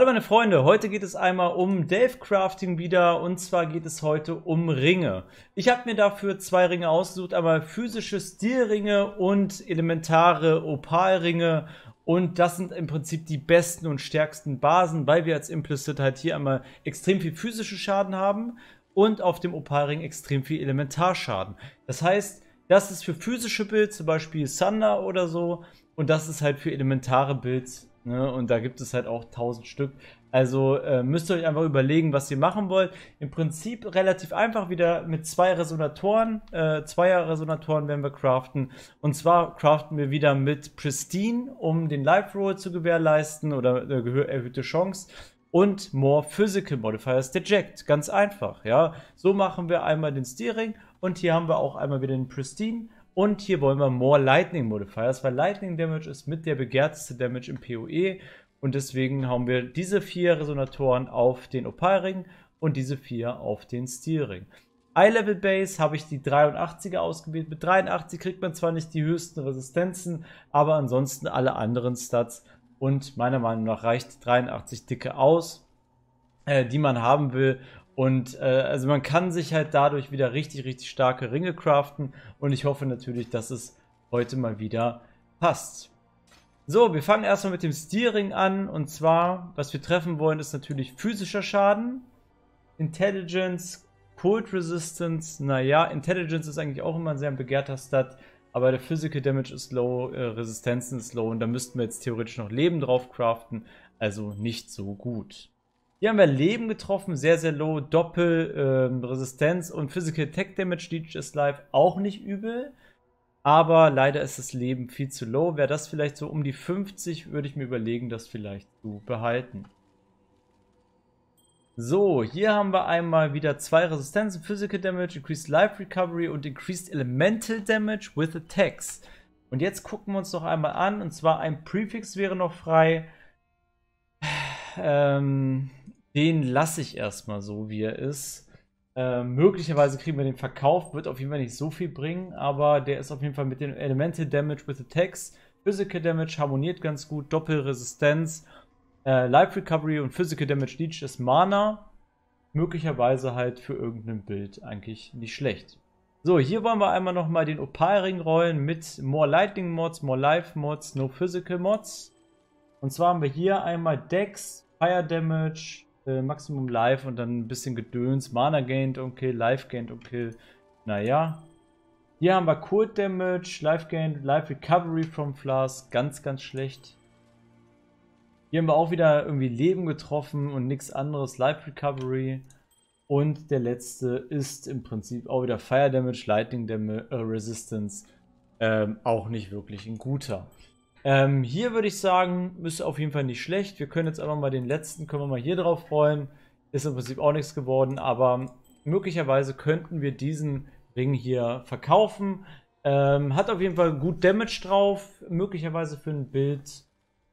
Hallo meine Freunde, heute geht es einmal um Dave Crafting wieder und zwar geht es heute um Ringe. Ich habe mir dafür zwei Ringe ausgesucht, einmal physische Stilringe und elementare Opalringe und das sind im Prinzip die besten und stärksten Basen, weil wir als Implicit halt hier einmal extrem viel physischen Schaden haben und auf dem Opalring extrem viel Elementarschaden. Das heißt, das ist für physische Builds, zum Beispiel Thunder oder so und das ist halt für elementare Builds Ne? Und da gibt es halt auch 1000 Stück. Also äh, müsst ihr euch einfach überlegen, was ihr machen wollt. Im Prinzip relativ einfach wieder mit zwei Resonatoren, äh, zweier Resonatoren werden wir craften. Und zwar craften wir wieder mit Pristine, um den Life Roll zu gewährleisten oder äh, erhöhte Chance. Und More Physical Modifiers Deject. Ganz einfach, ja. So machen wir einmal den Steering und hier haben wir auch einmal wieder den Pristine. Und hier wollen wir More Lightning Modifiers, weil Lightning Damage ist mit der begehrteste Damage im PoE. Und deswegen haben wir diese vier Resonatoren auf den Opalring und diese vier auf den Steelring. Eye-Level Base habe ich die 83er ausgewählt. Mit 83 kriegt man zwar nicht die höchsten Resistenzen, aber ansonsten alle anderen Stats. Und meiner Meinung nach reicht 83 dicke aus, äh, die man haben will, und äh, also man kann sich halt dadurch wieder richtig, richtig starke Ringe craften. Und ich hoffe natürlich, dass es heute mal wieder passt. So, wir fangen erstmal mit dem Steering an. Und zwar, was wir treffen wollen, ist natürlich physischer Schaden. Intelligence, Cold Resistance. Naja, Intelligence ist eigentlich auch immer ein sehr begehrter Stat. Aber der Physical Damage ist low, äh, Resistenzen ist low. Und da müssten wir jetzt theoretisch noch Leben drauf craften. Also nicht so gut. Hier haben wir Leben getroffen, sehr, sehr low. Doppel, ähm, Resistenz und Physical Attack Damage. Leech is Life auch nicht übel. Aber leider ist das Leben viel zu low. Wäre das vielleicht so um die 50, würde ich mir überlegen, das vielleicht zu behalten. So, hier haben wir einmal wieder zwei Resistenzen. Physical Damage, Increased Life Recovery und Increased Elemental Damage with Attacks. Und jetzt gucken wir uns noch einmal an. Und zwar ein Prefix wäre noch frei. Ähm, den lasse ich erstmal so, wie er ist. Äh, möglicherweise kriegen wir den Verkauf, wird auf jeden Fall nicht so viel bringen, aber der ist auf jeden Fall mit den Elemental Damage with Attacks, Physical Damage harmoniert ganz gut, Doppelresistenz, äh, Life Recovery und Physical Damage Leech ist Mana. Möglicherweise halt für irgendein Bild eigentlich nicht schlecht. So, hier wollen wir einmal nochmal den Opalring rollen mit More Lightning Mods, More Life Mods, No Physical Mods. Und zwar haben wir hier einmal Dex, Fire Damage, äh, Maximum Life und dann ein bisschen Gedöns. Mana gained okay. Life gained okay. Naja. Hier haben wir Cold Damage, Life gained, Life Recovery from Flask. Ganz, ganz schlecht. Hier haben wir auch wieder irgendwie Leben getroffen und nichts anderes. Life Recovery. Und der letzte ist im Prinzip auch wieder Fire Damage, Lightning Damage, äh, Resistance. Ähm, auch nicht wirklich ein guter. Ähm, hier würde ich sagen, ist auf jeden Fall nicht schlecht. Wir können jetzt einfach mal den letzten, können wir mal hier drauf freuen. Ist im Prinzip auch nichts geworden, aber möglicherweise könnten wir diesen Ring hier verkaufen. Ähm, hat auf jeden Fall gut Damage drauf, möglicherweise für ein Bild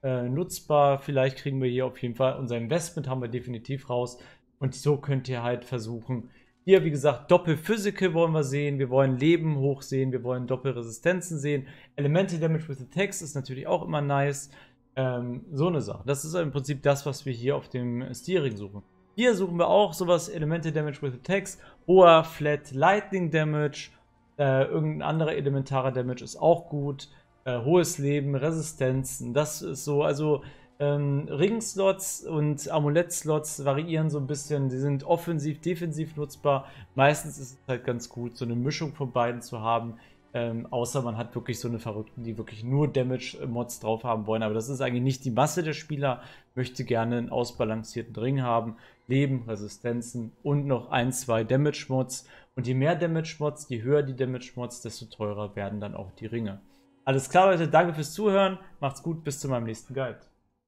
äh, nutzbar. Vielleicht kriegen wir hier auf jeden Fall unser Investment, haben wir definitiv raus. Und so könnt ihr halt versuchen, hier, wie gesagt, Doppelphysical wollen wir sehen. Wir wollen Leben hoch sehen. Wir wollen Doppelresistenzen sehen. Elemental Damage with the Text ist natürlich auch immer nice. Ähm, so eine Sache. Das ist im Prinzip das, was wir hier auf dem Steering suchen. Hier suchen wir auch sowas, Elemental Damage with the Text. hoher Flat Lightning Damage, äh, irgendein anderer elementarer Damage ist auch gut, äh, hohes Leben, Resistenzen, das ist so, also ähm, Ring-Slots und Amulett-Slots variieren so ein bisschen. Die sind offensiv, defensiv nutzbar. Meistens ist es halt ganz gut, so eine Mischung von beiden zu haben. Ähm, außer man hat wirklich so eine Verrückten, die wirklich nur Damage-Mods drauf haben wollen. Aber das ist eigentlich nicht die Masse der Spieler. Möchte gerne einen ausbalancierten Ring haben. Leben, Resistenzen und noch ein, zwei Damage-Mods. Und je mehr Damage-Mods, je höher die Damage-Mods, desto teurer werden dann auch die Ringe. Alles klar, Leute. Danke fürs Zuhören. Macht's gut. Bis zu meinem nächsten Guide.